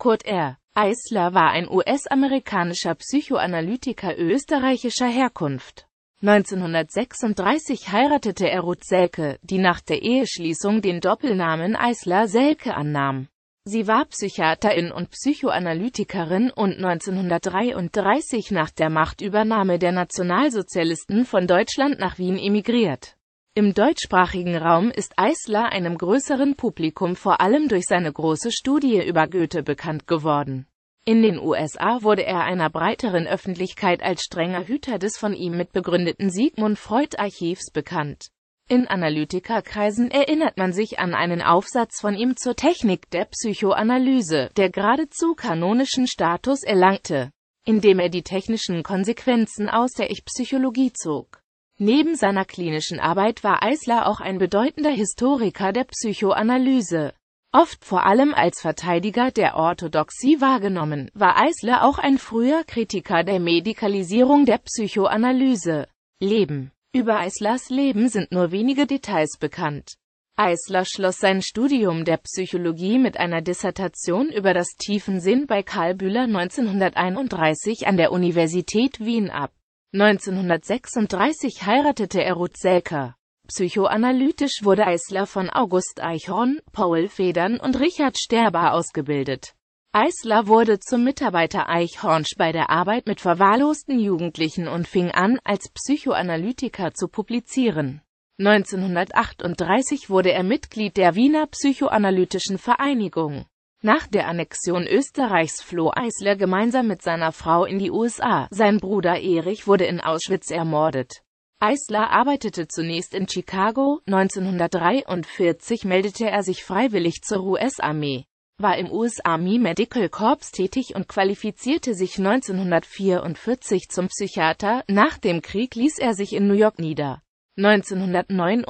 Kurt R. Eisler war ein US-amerikanischer Psychoanalytiker österreichischer Herkunft. 1936 heiratete er Ruth Selke, die nach der Eheschließung den Doppelnamen Eisler-Selke annahm. Sie war Psychiaterin und Psychoanalytikerin und 1933 nach der Machtübernahme der Nationalsozialisten von Deutschland nach Wien emigriert im deutschsprachigen Raum ist Eisler einem größeren Publikum vor allem durch seine große Studie über Goethe bekannt geworden. In den USA wurde er einer breiteren Öffentlichkeit als strenger Hüter des von ihm mitbegründeten Sigmund Freud Archivs bekannt. In Analytikerkreisen erinnert man sich an einen Aufsatz von ihm zur Technik der Psychoanalyse, der geradezu kanonischen Status erlangte, indem er die technischen Konsequenzen aus der Ich-Psychologie zog. Neben seiner klinischen Arbeit war Eisler auch ein bedeutender Historiker der Psychoanalyse. Oft vor allem als Verteidiger der Orthodoxie wahrgenommen, war Eisler auch ein früher Kritiker der Medikalisierung der Psychoanalyse. Leben Über Eislers Leben sind nur wenige Details bekannt. Eisler schloss sein Studium der Psychologie mit einer Dissertation über das Tiefensinn bei Karl Bühler 1931 an der Universität Wien ab. 1936 heiratete er Ruth Selker. Psychoanalytisch wurde Eisler von August Eichhorn, Paul Federn und Richard Sterber ausgebildet. Eisler wurde zum Mitarbeiter Eichhornsch bei der Arbeit mit verwahrlosten Jugendlichen und fing an, als Psychoanalytiker zu publizieren. 1938 wurde er Mitglied der Wiener Psychoanalytischen Vereinigung. Nach der Annexion Österreichs floh Eisler gemeinsam mit seiner Frau in die USA. Sein Bruder Erich wurde in Auschwitz ermordet. Eisler arbeitete zunächst in Chicago, 1943 meldete er sich freiwillig zur US-Armee, war im US-Army Medical Corps tätig und qualifizierte sich 1944 zum Psychiater, nach dem Krieg ließ er sich in New York nieder. 1949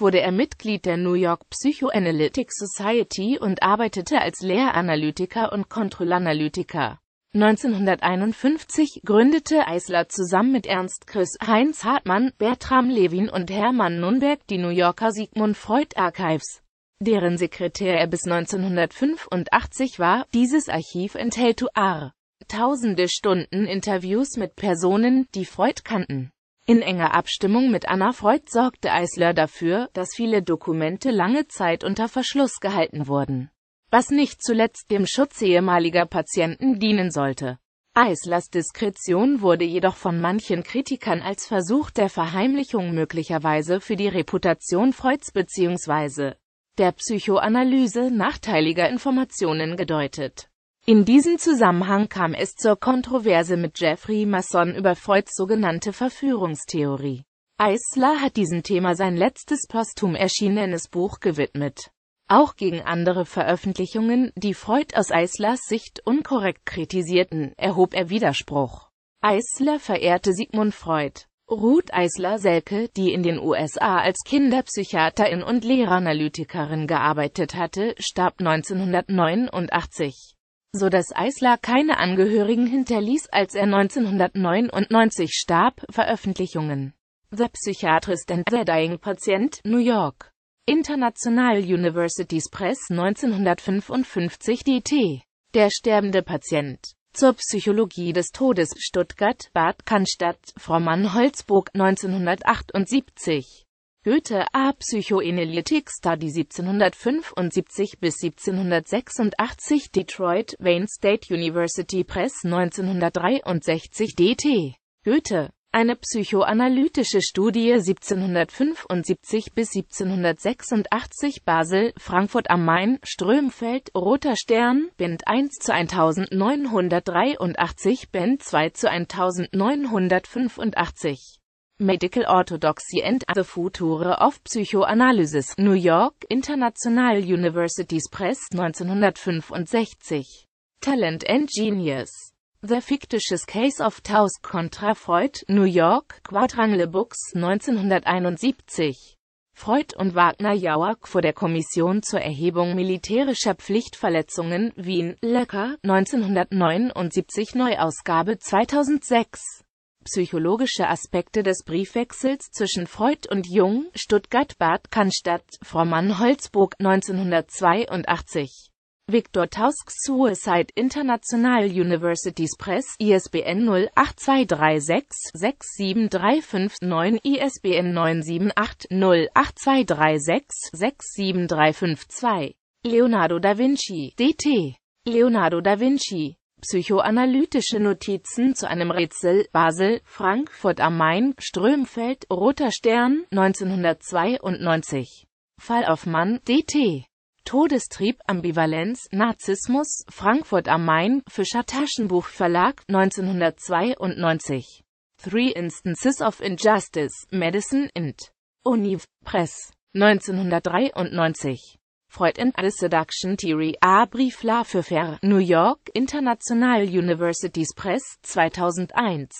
wurde er Mitglied der New York Psychoanalytic Society und arbeitete als Lehranalytiker und Kontrollanalytiker. 1951 gründete Eisler zusammen mit Ernst Chris, Heinz Hartmann, Bertram Levin und Hermann Nunberg die New Yorker Sigmund Freud Archives, deren Sekretär er bis 1985 war. Dieses Archiv enthält Tausende Stunden Interviews mit Personen, die Freud kannten. In enger Abstimmung mit Anna Freud sorgte Eisler dafür, dass viele Dokumente lange Zeit unter Verschluss gehalten wurden, was nicht zuletzt dem Schutz ehemaliger Patienten dienen sollte. Eislers Diskretion wurde jedoch von manchen Kritikern als Versuch der Verheimlichung möglicherweise für die Reputation Freuds bzw. der Psychoanalyse nachteiliger Informationen gedeutet. In diesem Zusammenhang kam es zur Kontroverse mit Jeffrey Masson über Freuds sogenannte Verführungstheorie. Eisler hat diesem Thema sein letztes posthum erschienenes Buch gewidmet. Auch gegen andere Veröffentlichungen, die Freud aus Eislers Sicht unkorrekt kritisierten, erhob er Widerspruch. Eisler verehrte Sigmund Freud. Ruth Eisler-Selke, die in den USA als Kinderpsychiaterin und Lehranalytikerin gearbeitet hatte, starb 1989 so dass Eisler keine Angehörigen hinterließ, als er 1999 starb. Veröffentlichungen The Psychiatrist and the Dying Patient, New York. International Universities Press 1955 dt. Der sterbende Patient. Zur Psychologie des Todes Stuttgart, Bad Cannstatt, Frommann Holzburg 1978. Goethe A. Psychoanalytic Study 1775 bis 1786 Detroit, Wayne State University Press 1963 dt. Goethe eine psychoanalytische Studie 1775 bis 1786 Basel, Frankfurt am Main, Strömfeld, Roter Stern, Band 1 zu 1983, Band 2 zu 1985 Medical Orthodoxy and the Future of Psychoanalysis, New York, International Universities Press 1965. Talent and Genius. The Fictitious Case of Taus contra Freud, New York, Quadrangle Books 1971. Freud und Wagner Jauerk vor der Kommission zur Erhebung militärischer Pflichtverletzungen, Wien, Lecker, 1979 Neuausgabe 2006. Psychologische Aspekte des Briefwechsels zwischen Freud und Jung, Stuttgart-Bad Cannstatt, Frommann-Holzburg, 1982. Victor Tausks Suicide International Universities Press, ISBN 08236-67359, ISBN 978-08236-67352. Leonardo da Vinci, D.T. Leonardo da Vinci Psychoanalytische Notizen zu einem Rätsel, Basel, Frankfurt am Main, Strömfeld, Roter Stern, 1992. Fall auf Mann, D.T. Todestrieb, Ambivalenz, Narzissmus, Frankfurt am Main, Fischer Taschenbuch Verlag, 1992. Three Instances of Injustice, Madison, Int. Univ. Press, 1993. Freud in The Seduction Theory A Brief La für Fair, New York, International Universities Press, 2001.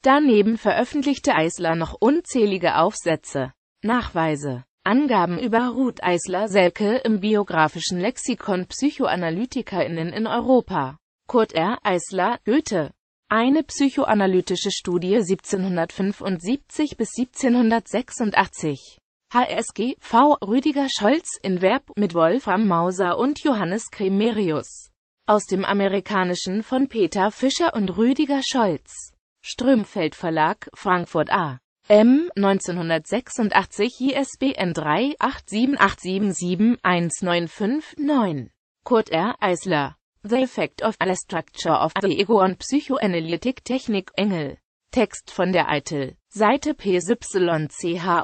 Daneben veröffentlichte Eisler noch unzählige Aufsätze, Nachweise, Angaben über Ruth Eisler Selke im biografischen Lexikon PsychoanalytikerInnen in Europa. Kurt R. Eisler, Goethe. Eine psychoanalytische Studie 1775 bis 1786. HSGV Rüdiger Scholz in Verb mit Wolfram Mauser und Johannes Kremerius. Aus dem Amerikanischen von Peter Fischer und Rüdiger Scholz. Strömfeld Verlag, Frankfurt A. M. 1986 ISBN 3 878771959. Kurt R. Eisler. The Effect of a Structure of the Ego on Psychoanalytic Technique Engel. Text von der Eitel, Seite psychomedia